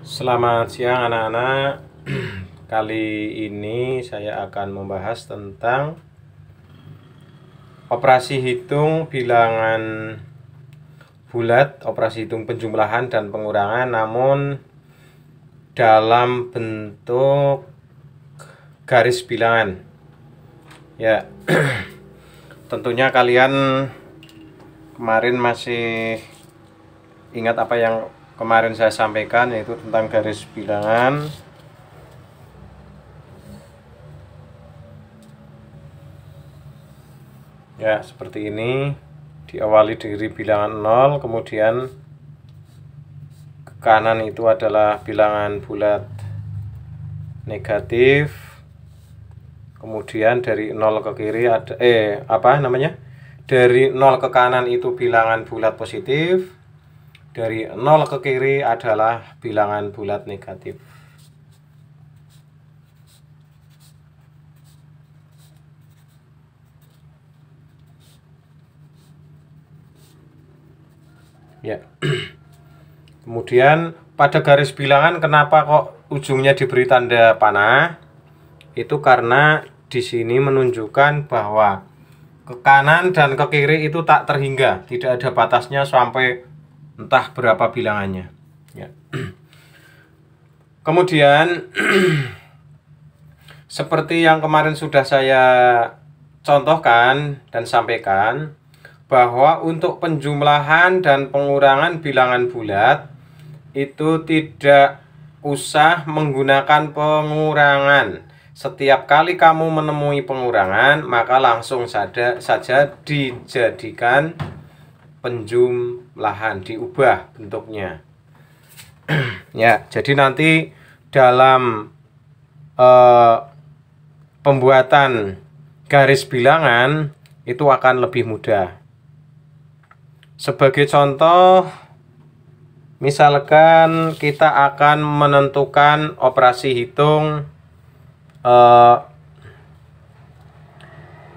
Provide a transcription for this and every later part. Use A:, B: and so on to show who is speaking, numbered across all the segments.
A: Selamat siang anak-anak. Kali ini saya akan membahas tentang operasi hitung bilangan bulat, operasi hitung penjumlahan dan pengurangan namun dalam bentuk garis bilangan. Ya. Tentunya kalian kemarin masih ingat apa yang kemarin saya sampaikan yaitu tentang garis bilangan ya seperti ini diawali dari bilangan 0 kemudian ke kanan itu adalah bilangan bulat negatif kemudian dari 0 ke kiri ada eh apa namanya dari 0 ke kanan itu bilangan bulat positif dari 0 ke kiri adalah bilangan bulat negatif. Ya. Kemudian pada garis bilangan kenapa kok ujungnya diberi tanda panah? Itu karena di sini menunjukkan bahwa ke kanan dan ke kiri itu tak terhingga, tidak ada batasnya sampai entah berapa bilangannya ya. kemudian seperti yang kemarin sudah saya contohkan dan sampaikan bahwa untuk penjumlahan dan pengurangan bilangan bulat itu tidak usah menggunakan pengurangan setiap kali kamu menemui pengurangan, maka langsung saja, dijadikan penjumlahan lahan diubah bentuknya ya jadi nanti dalam eh, pembuatan garis bilangan itu akan lebih mudah sebagai contoh misalkan kita akan menentukan operasi hitung eh,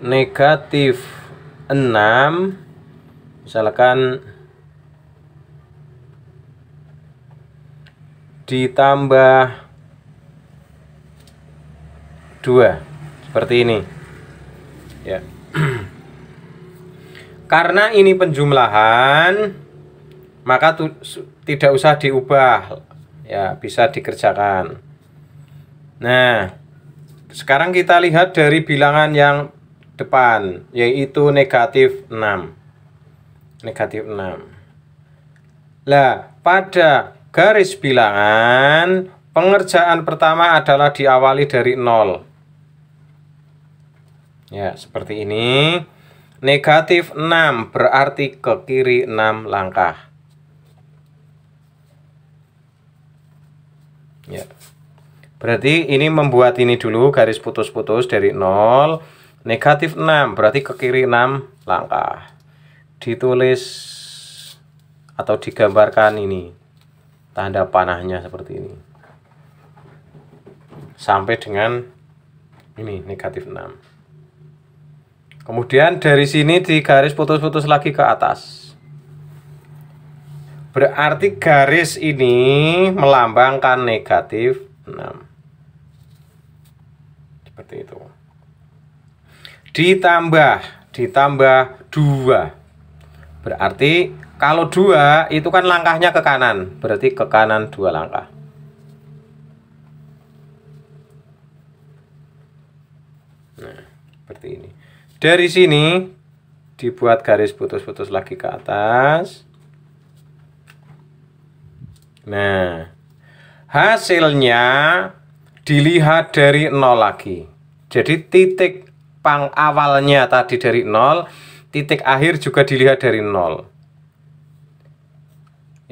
A: negatif 6 misalkan ditambah 2 seperti ini ya karena ini penjumlahan maka tidak usah diubah ya bisa dikerjakan nah sekarang kita lihat dari bilangan yang depan yaitu negatif 6 negatif 6 lah pada Garis bilangan, pengerjaan pertama adalah diawali dari nol. Ya, seperti ini. Negatif 6 berarti ke kiri 6 langkah. Ya. Berarti ini membuat ini dulu garis putus-putus dari nol, Negatif 6 berarti ke kiri 6 langkah. Ditulis atau digambarkan ini tanda panahnya seperti ini sampai dengan ini negatif 6 kemudian dari sini di garis putus-putus lagi ke atas berarti garis ini melambangkan negatif 6 seperti itu ditambah ditambah 2 berarti kalau dua itu kan langkahnya ke kanan, berarti ke kanan dua langkah. Nah, seperti ini. Dari sini dibuat garis putus-putus lagi ke atas. Nah, hasilnya dilihat dari nol lagi. Jadi titik pang awalnya tadi dari nol, titik akhir juga dilihat dari nol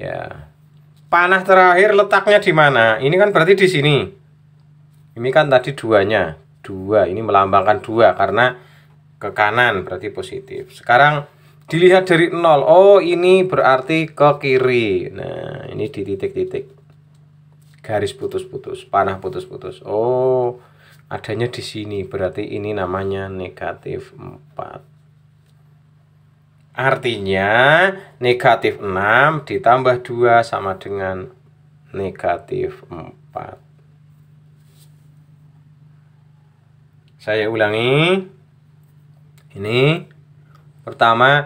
A: ya panah terakhir letaknya di mana ini kan berarti di sini ini kan tadi duanya dua ini melambangkan dua karena ke kanan berarti positif sekarang dilihat dari nol oh ini berarti ke kiri nah ini di titik-titik garis putus-putus panah putus-putus oh adanya di sini berarti ini namanya negatif 4 Artinya negatif 6 ditambah 2 sama dengan negatif 4. Saya ulangi. Ini pertama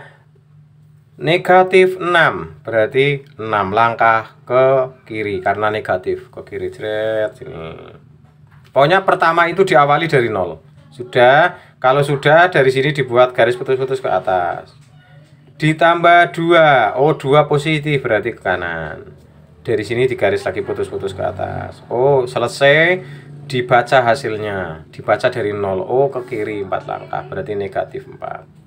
A: negatif 6 berarti 6 langkah ke kiri karena negatif ke kiri jret sini. Pokoknya pertama itu diawali dari nol. Sudah, kalau sudah dari sini dibuat garis putus-putus ke atas ditambah 2 oh 2 positif berarti ke kanan dari sini digaris lagi putus-putus ke atas oh selesai dibaca hasilnya dibaca dari 0 oh ke kiri 4 langkah berarti negatif 4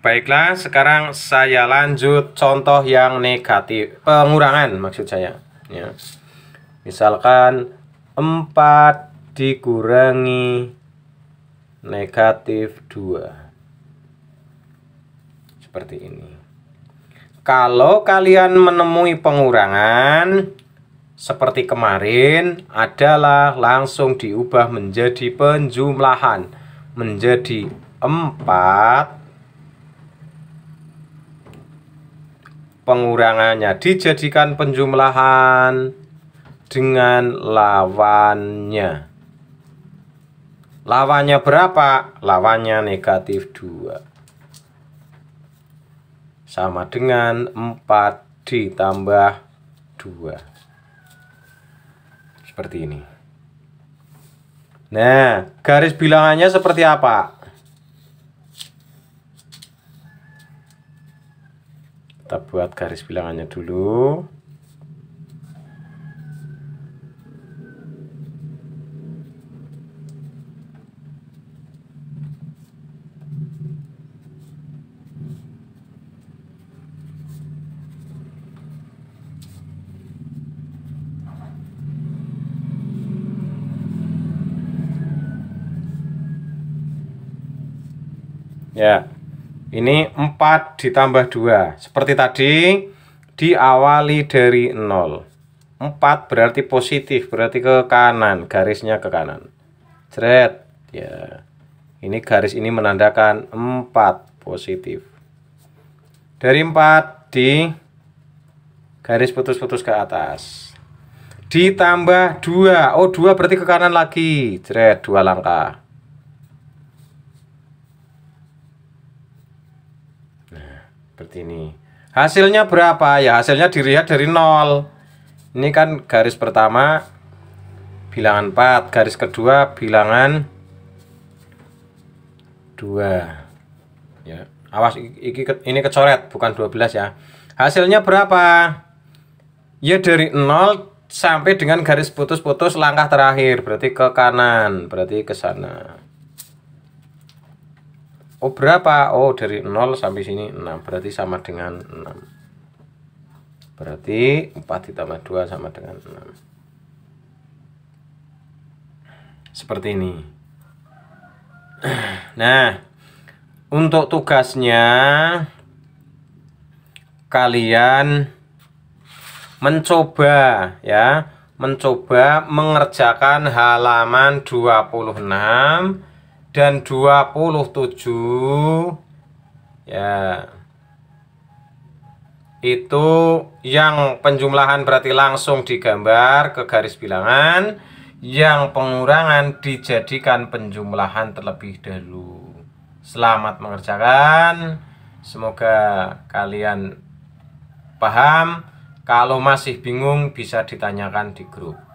A: Baiklah, sekarang saya lanjut contoh yang negatif, pengurangan maksud saya. Ya. Misalkan 4 dikurangi negatif 2 seperti ini kalau kalian menemui pengurangan seperti kemarin adalah langsung diubah menjadi penjumlahan menjadi 4 pengurangannya dijadikan penjumlahan dengan lawannya Lawannya berapa? Lawannya negatif 2. Sama dengan 4 ditambah 2. Seperti ini. Nah, garis bilangannya seperti apa? Kita buat garis bilangannya dulu. Ya. Ini 4 ditambah 2. Seperti tadi diawali dari 0. 4 berarti positif, berarti ke kanan, garisnya ke kanan. Cret. Ya. Ini garis ini menandakan 4 positif. Dari 4 di garis putus-putus ke atas. Ditambah 2. Oh, 2 berarti ke kanan lagi. Cret. 2 langkah. seperti ini hasilnya berapa ya hasilnya dilihat dari nol ini kan garis pertama bilangan 4 garis kedua bilangan 2 ya awas ini kecoret bukan 12 ya hasilnya berapa ya dari nol sampai dengan garis putus-putus langkah terakhir berarti ke kanan berarti ke sana Oh berapa? Oh dari 0 sampai sini 6 nah, Berarti sama dengan 6 Berarti 4 ditambah 2 sama dengan 6 Seperti ini Nah Untuk tugasnya Kalian Mencoba ya Mencoba mengerjakan halaman 26 dan 27 ya itu yang penjumlahan berarti langsung digambar ke garis bilangan yang pengurangan dijadikan penjumlahan terlebih dahulu selamat mengerjakan semoga kalian paham kalau masih bingung bisa ditanyakan di grup